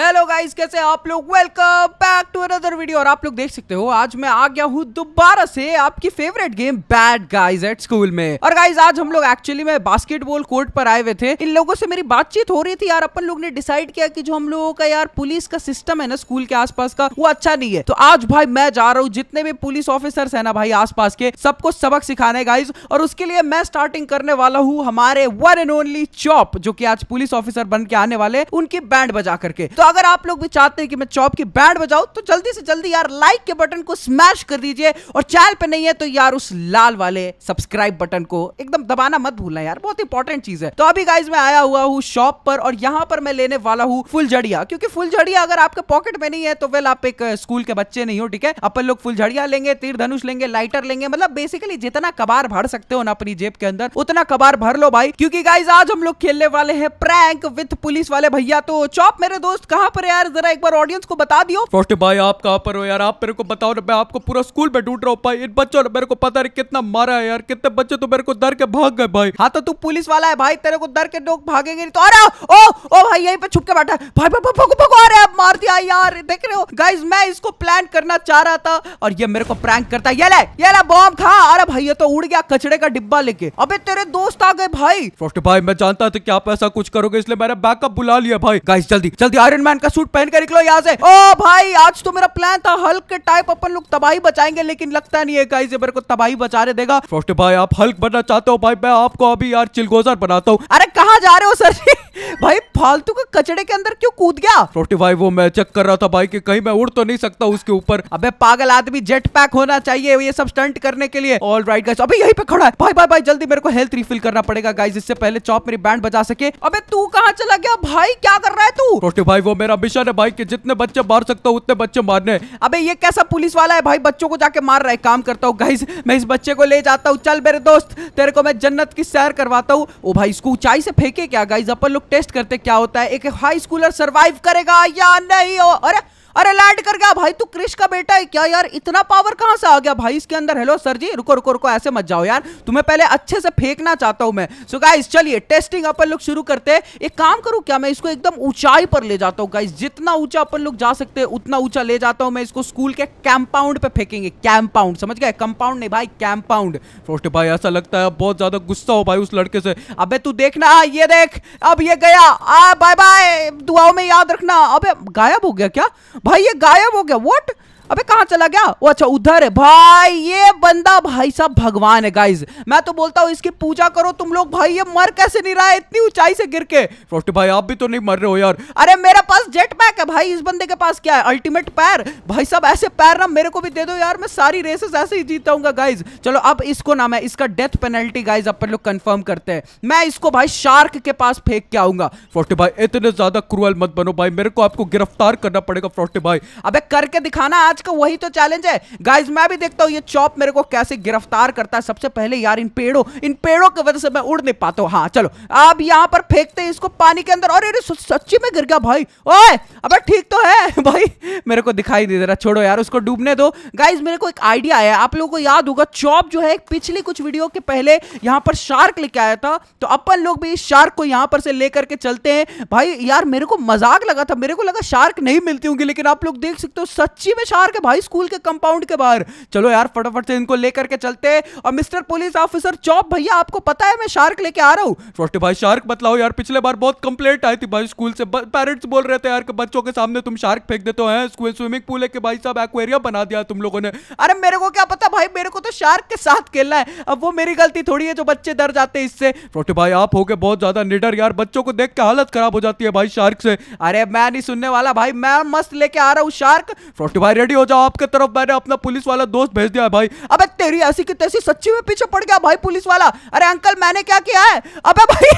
hello guys कैसे आप लोग welcome back to another video और आप लोग देख सकते हो आज मैं आ गया हूँ दोबारा से आपकी favourite game bad guys at school में और गाइस आज हम लोग एक्चुअली मैं बास्केटबॉल कोर्ट पर आए हुए थे इन लोगों से मेरी बातचीत हो रही थी यार अपन लोग ने डिसाइड किया कि जो हम लोगों का यार पुलिस का सिस्टम है ना स्कूल के आसपास का वो अच्छा नहीं है तो आज भाई मैं जा रहा हूँ जितने भी पुलिस ऑफिसर्स है ना भाई आस के सबको सबक सिखाने गाइज और उसके लिए मैं स्टार्टिंग करने वाला हूँ हमारे वन एंड ओनली चॉप जो की आज पुलिस ऑफिसर बन के आने वाले उनकी बैंड बजा करके तो अगर आप लोग भी चाहते हैं कि मैं चौप की बैट बजाऊं तो जल्दी से जल्दी यार लाइक के बटन को स्मैश कर दीजिए और चैनल पे नहीं है तो यार उस लाल वाले सब्सक्राइब बटन को एकदम दबाना मत भूलना यार बहुत इंपॉर्टेंट चीज है तो अभी गाइज मैं आया हुआ हूँ शॉप पर और यहाँ पर मैं लेने वाला हूँ फुलझड़िया क्योंकि फुलझड़िया अगर आपके पॉकेट में नहीं है तो वेल आप एक स्कूल के बच्चे नहीं हो ठीक है अपन लोग फुलझड़िया लेंगे तीर धनुष लेंगे लाइटर लेंगे मतलब बेसिकली जितना कबार भर सकते हो ना अपनी जेब के अंदर उतना कबार भर लो भाई क्योंकि गाइज आज हम लोग खेलने वाले हैं प्रैंक विथ पुलिस वाले भैया तो चौप मेरे दोस्त कहा कहाँ पर है यार जरा एक बार ऑडियंस को बता दियो फर्स्ट भाई आप कहाँ पर हो यार आप मेरे को बताओ ना मैं आपको पूरा स्कूल में ढूंढ रहा हूँ भाई इन बच्चों ने मेरे को पता नहीं कितना मारा है यार कितने बच्चे तो मेरे को डर के भाग गए भाई हाँ तो तू पुलिस वाला है भाई तेरे को डर के लोग भागेंगे नहीं तो अरे ओ ओ भाई यही पे छुप के बैठा भाई भाई भगो भगो अरे अब मार दिया यार देख रहे हो गाइज मैं इसको प्लान करना चाह रहा था और ये मेरे को प्रैंक करता है ये ले ये ले बॉम्ब खा अरे भाई ये तो उड़ गया कचड़े का डिब्बा लेके अबे तेरे दोस्त आ गए भाई फर्स्ट भाई मैं जानता था कि आप ऐसा कुछ करोगे इसलिए मैंने बैकअप बुला लिया भाई गाइस जल्दी जल्दी आयरन आयरन मैन का सूट पहन के निकलो यहाँ से ओ भाई आज तो मेरा प्लान था हल्क के टाइप अपन लोग तबाही बचाएंगे लेकिन लगता नहीं है गाइस ये मेरे को तबाही बचा रहे देगा फ्रॉस्ट भाई आप हल्क बनना चाहते हो भाई मैं आपको अभी यार चिलगोजर बनाता हूँ अरे कहा जा रहे हो सर भाई फालतू का कचड़े के अंदर क्यों कूद गया फ्रॉस्टी भाई वो मैं चेक कर रहा था भाई कि कहीं मैं उड़ तो नहीं सकता उसके ऊपर अबे पागल आदमी जेट पैक होना चाहिए ये सब स्टंट करने के लिए ऑल राइट गाइस अभी यहीं पे खड़ा है भाई भाई भाई जल्दी मेरे को हेल्थ रिफिल करना पड़ेगा गाइस इससे पहले चॉप मेरी बैंड बजा सके अबे तू कहाँ चला गया भाई क्या कर रहा है तू फ्रॉस्टी भाई वो देखो मेरा मिशन है भाई कि जितने बच्चे मार सकता हूँ उतने बच्चे मारने अबे ये कैसा पुलिस वाला है भाई बच्चों को जाके मार रहा है काम करता हूँ गाइस मैं इस बच्चे को ले जाता हूँ चल मेरे दोस्त तेरे को मैं जन्नत की सैर करवाता हूँ ओ भाई इसको ऊंचाई से फेंके क्या गाइस अपन लोग टेस्ट करते क्या होता है एक हाई स्कूलर सर्वाइव करेगा या नहीं अरे अरे लैंड कर गया भाई तू क्रिश का बेटा है क्या यार इतना पावर कहां से आ गया भाई इसके अंदर हेलो सर जी रुको रुको रुको ऐसे मत जाओ यार तुम्हें पहले अच्छे से फेंकना चाहता हूं मैं सो गाइस चलिए टेस्टिंग अपन लोग शुरू करते हैं एक काम करूं क्या मैं इसको एकदम ऊंचाई पर ले जाता हूं गाइस जितना ऊंचा अपन लोग जा सकते हैं उतना ऊंचा ले जाता हूं मैं इसको स्कूल के कंपाउंड पे फेंकेंगे कैंपाउंड समझ गए कंपाउंड नहीं भाई कैंपाउंड फ्रोस्ट भाई ऐसा लगता है बहुत ज्यादा गुस्सा हो भाई उस लड़के से अबे तू देखना हाँ, ये देख अब ये गया आ बाय बाय दुआओं में याद रखना अबे गायब हो गया क्या भाई ये गायब हो गया वॉट अबे कहा चला गया वो अच्छा उधर है भाई ये बंदा भाई साहब भगवान है गाइज मैं तो बोलता हूँ इसकी पूजा करो तुम लोग भाई ये मर कैसे नहीं रहा है इतनी ऊंचाई से गिर के फ्रोस्टी भाई आप भी तो नहीं मर रहे हो यार अरे मेरे पास जेट पैक है भाई इस बंदे के पास क्या है अल्टीमेट पैर भाई साहब ऐसे पैर ना मेरे को भी दे दो यार मैं सारी रेसेस ऐसे ही जीताऊंगा गाइज चलो अब इसको ना मैं इसका डेथ पेनल्टी गाइज अपन लोग कंफर्म करते हैं मैं इसको भाई शार्क के पास फेंक के आऊंगा फ्रोस्टी भाई इतने ज्यादा क्रूअल मत बनो भाई मेरे को आपको गिरफ्तार करना पड़ेगा फ्रोस्टी भाई अब करके दिखाना आज का वही तो चैलेंज है गाइज मैं भी देखता हूँ ये चॉप मेरे को कैसे गिरफ्तार करता है सबसे पहले यार इन पेड़ों इन पेड़ों की वजह से मैं उड़ नहीं पाता हूँ हाँ चलो आप यहाँ पर फेंकते हैं इसको पानी के अंदर और अरे सच्ची में गिर गया भाई ओए अबे ठीक तो है भाई मेरे को दिखाई दे रहा छोड़ो यार उसको डूबने दो गाइज मेरे को एक आइडिया आया आप लोगों को याद होगा चॉप जो है पिछली कुछ वीडियो के पहले यहाँ पर शार्क लेके आया था तो अपन लोग भी इस शार्क को यहाँ पर से लेकर के चलते हैं भाई यार मेरे को मजाक लगा था मेरे को लगा शार्क नहीं मिलती होंगी लेकिन आप लोग देख सकते हो सच्ची में शार्क बाहर के भाई स्कूल के कंपाउंड के बाहर चलो यार फटाफट से इनको लेकर के चलते और मिस्टर पुलिस ऑफिसर चौप भैया आपको पता है मैं शार्क लेके आ रहा हूँ छोटे भाई शार्क बतलाओ यार पिछले बार बहुत कंप्लेंट आई थी भाई स्कूल से पेरेंट्स बोल रहे थे यार कि बच्चों के सामने तुम शार्क फेंक देते हो स्कूल स्विमिंग पूल है कि भाई साहब एक्वेरिया बना दिया तुम लोगों ने अरे मेरे को क्या पता भाई मेरे को तो शार्क के साथ खेलना है अब वो मेरी गलती थोड़ी है जो बच्चे डर जाते हैं इससे छोटे भाई आप हो गए बहुत ज्यादा निडर यार बच्चों को देख के हालत खराब हो जाती है भाई शार्क से अरे मैं नहीं सुनने वाला भाई मैं मस्त लेके आ रहा हूँ शार्क छोटे भाई रेडी हो जाओ आपके तरफ मैंने अपना पुलिस वाला दोस्त भेज दिया भाई अब तेरी ऐसी की तैसी सच्ची में पीछे पड़ गया भाई पुलिस वाला अरे अंकल मैंने क्या किया है अब भाई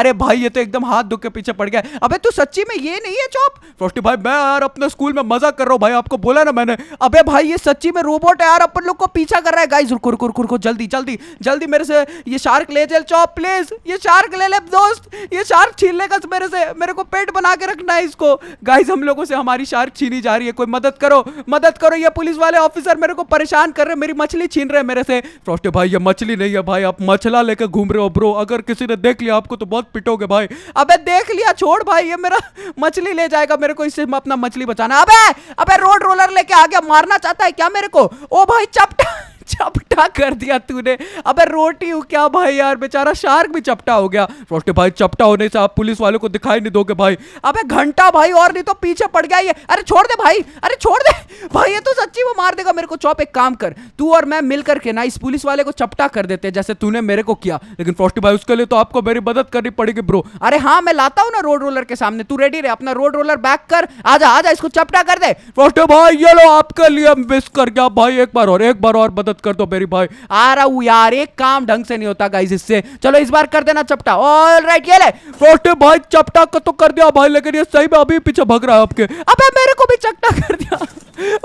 अरे भाई ये तो एकदम हाथ दुख के पीछे पड़ गया अबे तू सच्ची में ये नहीं है चौप फ्रोस्टी भाई मैं यार अपने स्कूल में मजा कर रहा हूँ भाई आपको बोला ना मैंने अबे भाई ये सच्ची में रोबोट है यार अपन लोग को पीछा कर रहा है गाइस रुको रुको रुको जल्दी जल्दी जल्दी मेरे से ये शार्क ले चल चौप प्लीज ये शार्क ले ले दोस्त ये शार्क छीन लेगा मेरे से मेरे को पेट बना के रखना है इसको गाइज हम लोगों से हमारी शार्क छीनी जा रही है कोई मदद करो करो मदद करो ये पुलिस वाले ऑफिसर मेरे को परेशान कर रहे मेरी मछली छीन रहे मेरे से फ्रॉस्टे भाई ये मछली नहीं है भाई आप मछला लेकर घूम रहे हो ब्रो अगर किसी ने देख लिया आपको तो बहुत पिटोगे भाई अब देख लिया छोड़ भाई ये मेरा मछली ले जाएगा मेरे को इससे अपना मछली बचाना अब अब रोड रोलर लेके आ गया मारना चाहता है क्या मेरे को ओ भाई चपटा चपटा कर दिया तूने अबे रोटी हूँ क्या भाई यार बेचारा शार्क भी चपटा हो गया रोटी भाई चपटा होने से आप पुलिस वालों को दिखाई नहीं दोगे भाई अबे घंटा भाई और नहीं तो पीछे पड़ गया ये अरे छोड़ दे भाई अरे छोड़ दे भाई ये तो सच्ची वो मार देगा मेरे को चौप एक काम कर तू और मैं मिल करके ना इस पुलिस वाले को चपटा कर देते जैसे तूने मेरे को किया लेकिन फ्रॉस्टी भाई उसके लिए तो आपको मेरी मदद करनी पड़ेगी ब्रो अरे हाँ मैं लाता हूँ ना रोड रोलर के सामने तू रेडी रहे अपना रोड रोलर बैक कर आजा आजा इसको चपटा कर दे फ्रॉस्टी भाई ये लो आपके लिए मिस कर गया भाई एक बार और एक बार और मदद मदद कर दो मेरी भाई आ रहा हूँ यार एक काम ढंग से नहीं होता गाइज इससे चलो इस बार कर देना चपटा ऑल राइट ये ले भाई चपटा तो कर दिया भाई लेकिन ये सही में अभी पीछे भग रहा है आपके अबे मेरे को भी चपटा कर दिया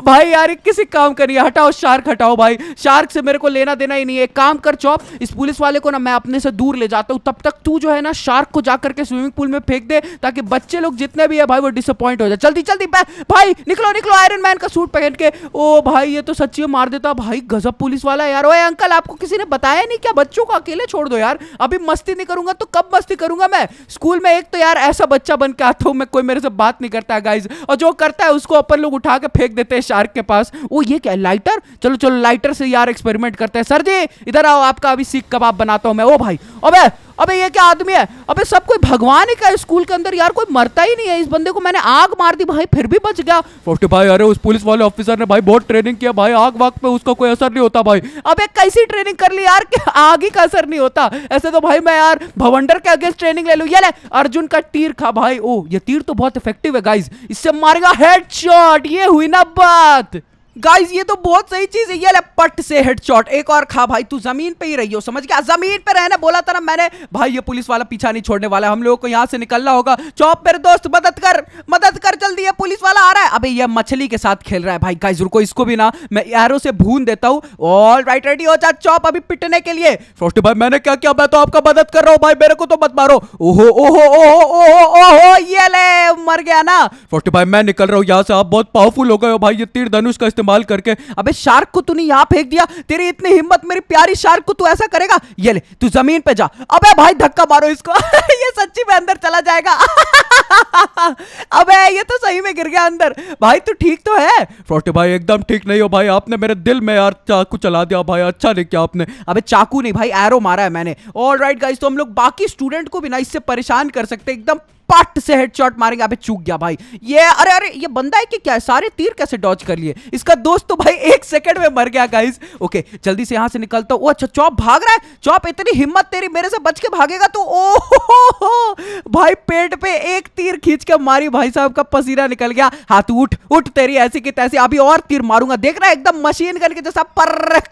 भाई यार किसी काम का नहीं हटाओ शार्क हटाओ भाई शार्क से मेरे को लेना देना ही नहीं है काम कर चौप इस पुलिस वाले को ना मैं अपने से दूर ले जाता हूँ तब तक तू जो है ना शार्क को जाकर के स्विमिंग पूल में फेंक दे ताकि बच्चे लोग जितने भी है भाई वो डिसअपॉइंट हो जाए जल्दी जल्दी भाई निकलो निकलो आयरन मैन का सूट पहन के ओ भाई ये तो सच्ची मार देता भाई गजब पुलिस वाला यार वो अंकल आपको किसी ने बताया नहीं क्या बच्चों को अकेले छोड़ दो यार अभी मस्ती नहीं करूंगा तो कब मस्ती करूंगा मैं स्कूल में एक तो यार ऐसा बच्चा बन के आता हूँ मैं कोई मेरे से बात नहीं करता है गाइज और जो करता है उसको अपन लोग उठा के फेंक देते हैं शार्क के पास वो ये क्या लाइटर चलो चलो लाइटर से यार एक्सपेरिमेंट करते हैं सर जी इधर आओ आपका अभी सीख कबाब बनाता हूँ मैं ओ भाई अबे अबे ये क्या आदमी है अबे सब कोई भगवान ही का स्कूल के अंदर यार कोई मरता ही नहीं है इस बंदे को मैंने आग मार दी भाई फिर भी बच गया फोर्टी भाई अरे उस पुलिस वाले ऑफिसर ने भाई बहुत ट्रेनिंग किया भाई आग वाग पे उसका कोई असर नहीं होता भाई अबे कैसी ट्रेनिंग कर ली यार आग ही का असर नहीं होता ऐसे तो भाई मैं यार भवंडर के अगेंस्ट ट्रेनिंग ले लू ये ले अर्जुन का तीर खा भाई ओ ये तीर तो बहुत इफेक्टिव है गाइज इससे मारेगा हेड ये हुई ना बात गाइस ये तो बहुत सही चीज है ये ले पट से हेडशॉट एक और खा भाई तू जमीन पे ही रही हो समझ गया जमीन पे रहना बोला था ना मैंने भाई ये पुलिस वाला पीछा नहीं छोड़ने वाला हम लोगों को यहाँ से निकलना होगा चौप मेरे दोस्त मदद कर मदद कर जल्दी ये पुलिस वाला आ रहा है अभी ये मछली के साथ खेल रहा है भाई गाइज रुको इसको भी ना मैं एरो से भून देता हूँ ऑल राइट रेडी हो जा चौप अभी पिटने के लिए फ्रोस्टी भाई मैंने क्या किया मैं तो आपका मदद कर रहा हूँ भाई मेरे को तो मत मारो ओहो ओहो ओहो ओहो ओहो ये ले मर गया ना फ्रोस्टी भाई मैं निकल रहा हूँ यहाँ से आप बहुत पावरफुल हो गए हो भाई ये तीर धनुष का इस्तेमाल संभाल करके अबे शार्क को तूने यहाँ फेंक दिया तेरी इतनी हिम्मत मेरी प्यारी शार्क को तू ऐसा करेगा ये ले तू जमीन पे जा अबे भाई धक्का मारो इसको ये सच्ची में अंदर चला जाएगा अबे ये तो सही में गिर गया अंदर भाई तू ठीक तो है फ्रोटे भाई एकदम ठीक नहीं हो भाई आपने मेरे दिल में यार चाकू चला दिया भाई अच्छा नहीं क्या आपने अबे चाकू नहीं भाई एरो मारा है मैंने ऑल राइट गाइस तो हम लोग बाकी स्टूडेंट को भी ना इससे परेशान कर सकते एकदम पट से हेडशॉट मारेंगे अबे चूक गया भाई ये अरे अरे ये बंदा है कि क्या है सारे तीर कैसे डॉच कर लिए इसका दोस्त तो भाई एक सेकंड में मर गया गाइस ओके जल्दी से यहां से निकलता हूँ अच्छा चौप भाग रहा है चौप इतनी हिम्मत तेरी मेरे से बच के भागेगा तू ओ भाई पेट पे एक तीर खींच के मारी भाई साहब का पसीना निकल गया हाथ उठ उठ तेरी ऐसी की तैसी अभी और तीर मारूंगा देख रहा है एकदम मशीन करके जैसा पर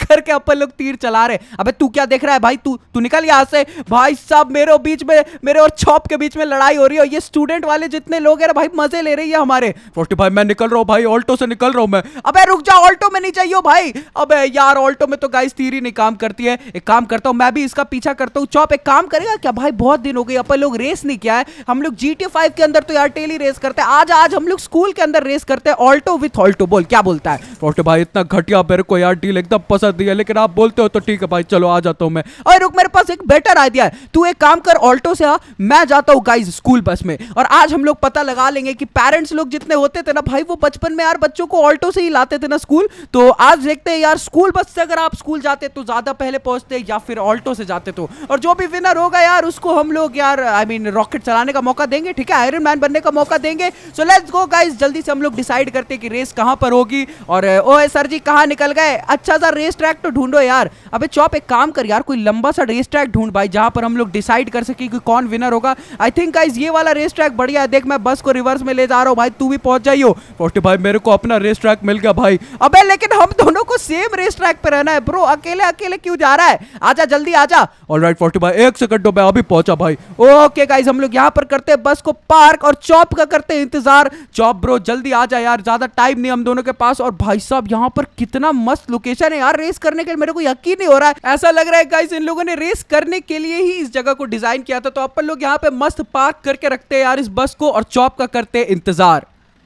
करके अपन लोग तीर चला रहे अबे तू क्या देख रहा है भाई तू तू निकल यहां से भाई साहब मेरे बीच में मेरे और छौप के बीच में लड़ाई हो रही है ये स्टूडेंट वाले जितने लोग है भाई मजे ले रही है हमारे फोर्टी फाइव मैं निकल रहा हूँ भाई ऑल्टो से निकल रहा हूँ मैं अब रुक जाओ ऑल्टो में नहीं चाहिए भाई अब यार ऑल्टो में तो गाइस थीरी नहीं काम करती है एक काम करता हूँ मैं भी इसका पीछा करता हूँ चौप एक काम करेगा क्या भाई बहुत दिन हो गई अपन लोग रेस नहीं किया है हम लोग जी टी के अंदर तो यार टेली रेस करते हैं आज आज हम लोग स्कूल के अंदर रेस करते हैं ऑल्टो विथ ऑल्टो बोल क्या बोलता है फोर्टी भाई इतना घटिया मेरे को यार डील एकदम पसंद दिया है लेकिन आप बोलते हो तो ठीक है भाई चलो आ जाता हूँ मैं अरे रुक मेरे पास एक बेटर आइडिया है तू एक काम कर ऑल्टो से आ मैं जाता हूँ गाइज स्कूल बस कैंपस में और आज हम लोग पता लगा लेंगे कि पेरेंट्स लोग जितने होते थे ना भाई वो बचपन में यार बच्चों को ऑल्टो से ही लाते थे ना स्कूल तो आज देखते हैं यार स्कूल बस से अगर आप स्कूल जाते तो ज्यादा पहले पहुंचते या फिर ऑल्टो से जाते तो और जो भी विनर होगा यार उसको हम लोग यार आई मीन रॉकेट चलाने का मौका देंगे ठीक है आयरन मैन बनने का मौका देंगे सो लेट्स गो गाइज जल्दी से हम लोग डिसाइड करते कि रेस कहाँ पर होगी और ओ सर जी कहाँ निकल गए अच्छा सा रेस ट्रैक तो ढूंढो यार अबे चौप एक काम कर यार कोई लंबा सा रेस ट्रैक ढूंढ भाई जहां पर हम लोग डिसाइड कर सके कि कौन विनर होगा आई थिंक गाइज ये वाला वाला रेस ट्रैक बढ़िया है देख मैं बस को रिवर्स में ले जा रहा हूँ भाई तू भी पहुंच जाइयो फोर्टी फाइव मेरे को अपना रेस ट्रैक मिल गया भाई अबे लेकिन हम दोनों को सेम रेस ट्रैक पे रहना है ब्रो अकेले अकेले क्यों जा रहा है आजा जल्दी आजा ऑल राइट फोर्टी फाइव एक सेकंड तो में अभी पहुंचा भाई ओके गाइज हम लोग यहाँ पर करते हैं बस को पार्क और चौप का करते हैं इंतजार चौप ब्रो जल्दी आ जा यार ज्यादा टाइम नहीं हम दोनों के पास और भाई साहब यहाँ पर कितना मस्त लोकेशन है यार रेस करने के लिए मेरे को यकीन नहीं हो रहा है ऐसा लग रहा है गाइज इन लोगों ने रेस करने के लिए ही इस जगह को डिजाइन किया था तो अपन लोग यहाँ पे मस्त पार्क करके रखते यार इस बस को और चौप का करते इंतजार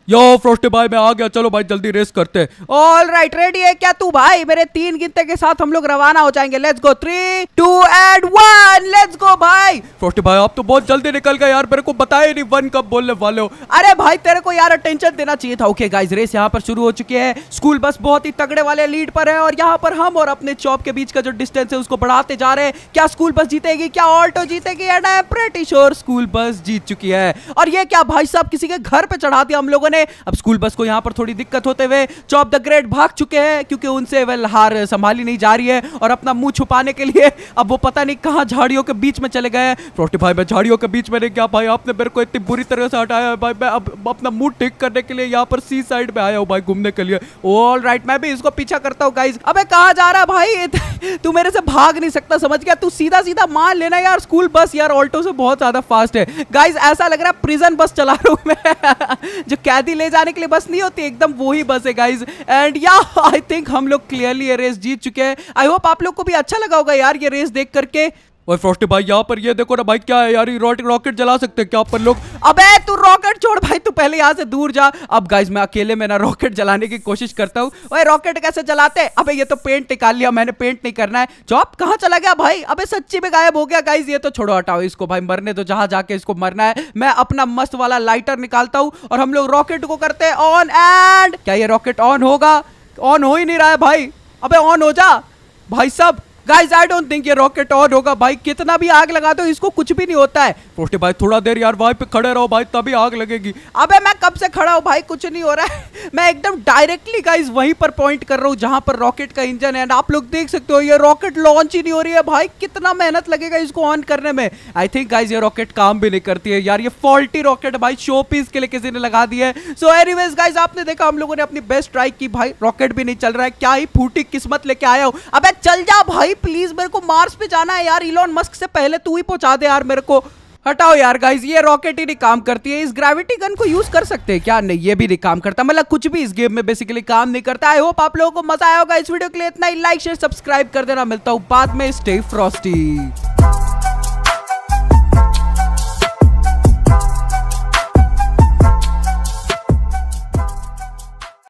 यो फ्रोस्टे भाई मैं आ गया चलो भाई जल्दी रेस करते हैं ऑल राइट रेडी है क्या तू भाई मेरे तीन गिनते के साथ हम लोग रवाना हो जाएंगे let's go three two and one let's go भाई फ्रोस्टे भाई आप तो बहुत जल्दी निकल गए यार मेरे को बताया नहीं वन कब बोलने वाले हो अरे भाई तेरे को यार अटेंशन देना चाहिए था ओके गाइज रेस यहाँ पर शुरू हो चुकी है स्कूल बस बहुत ही तगड़े वाले लीड पर है और यहाँ पर हम और अपने चौप के बीच का जो डिस्टेंस है उसको बढ़ाते जा रहे हैं क्या स्कूल बस जीतेगी क्या ऑल्टो जीतेगी and I am pretty sure school bus जीत चुकी है और ये क्या भाई साहब किसी के घर पे चढ़ा दिया हम लोगों ने अब स्कूल बस को यहाँ पर थोड़ी दिक्कत होते हुए चौप द ग्रेट भाग चुके हैं क्योंकि उनसे वेल हार संभाली नहीं जा रही है और अपना मुंह छुपाने के लिए अब वो पता नहीं कहाँ झाड़ियों के बीच में चले गए फ्रोटी भाई मैं झाड़ियों के बीच में नहीं गया भाई आपने मेरे को इतनी बुरी तरह से हटाया भाई मैं अब अपना मुंह ठीक करने के लिए यहाँ पर सी साइड में आया हूँ भाई घूमने के लिए ऑल राइट मैं भी इसको पीछा करता हूँ गाइज अबे कहा जा रहा है भाई तू मेरे से भाग नहीं सकता समझ गया तू सीधा सीधा मान लेना यार स्कूल बस यार ऑल्टो से बहुत ज्यादा फास्ट है गाइज ऐसा लग रहा है प्रिजन बस चला रहा हूँ मैं जो कैल शादी ले जाने के लिए बस नहीं होती एकदम वो ही बस है गाइज एंड या आई थिंक हम लोग क्लियरली ये रेस जीत चुके हैं आई होप आप लोग को भी अच्छा लगा होगा यार ये रेस देख करके ओए फ्रॉस्टी भाई यहाँ पर ये देखो ना भाई क्या है यार ये रॉकेट जला सकते हैं क्या पर लोग अबे तू रॉकेट छोड़ भाई तू पहले यहाँ से दूर जा अब गाइज मैं अकेले में ना रॉकेट जलाने की कोशिश करता हूँ ओए रॉकेट कैसे जलाते हैं अबे ये तो पेंट निकाल लिया मैंने पेंट नहीं करना है जॉब कहाँ चला गया भाई अब सच्ची में गायब हो गया गाइज ये तो छोड़ो हटाओ इसको भाई मरने तो जहाँ जाके इसको मरना है मैं अपना मस्त वाला लाइटर निकालता हूँ और हम लोग रॉकेट को करते हैं ऑन एंड क्या ये रॉकेट ऑन होगा ऑन हो ही नहीं रहा है भाई अब ऑन हो जा भाई साहब गाइस आई डोंट थिंक ये रॉकेट ऑन होगा भाई कितना भी आग लगा दो इसको कुछ भी नहीं होता है पोस्टे भाई थोड़ा देर यार भाई पे खड़े रहो भाई तभी आग लगेगी अबे मैं कब से खड़ा हूँ भाई कुछ नहीं हो रहा है मैं एकदम डायरेक्टली गाइस वहीं पर पॉइंट कर रहा हूँ जहां पर रॉकेट का इंजन है आप लोग देख सकते हो ये रॉकेट लॉन्च ही नहीं हो रही है भाई कितना मेहनत लगेगा इसको ऑन करने में आई थिंक गाइज ये रॉकेट काम भी नहीं करती है यार ये फॉल्टी रॉकेट भाई शो पीस के लिए किसी ने लगा दी है सो एनी वेज आपने देखा हम लोगों ने अपनी बेस्ट ट्राई की भाई रॉकेट भी नहीं चल रहा है क्या ही फूटी किस्मत लेके आया हो अब चल जा भाई भाई प्लीज मेरे को मार्स पे जाना है यार इलॉन मस्क से पहले तू ही पहुंचा दे यार मेरे को हटाओ यार गाइज ये रॉकेट ही नहीं काम करती है इस ग्रेविटी गन को यूज कर सकते हैं क्या नहीं ये भी नहीं काम करता मतलब कुछ भी इस गेम में बेसिकली काम नहीं करता आई होप आप लोगों को मजा आया होगा इस वीडियो के लिए इतना ही लाइक शेयर सब्सक्राइब कर देना मिलता हूँ बाद में स्टे फ्रॉस्टी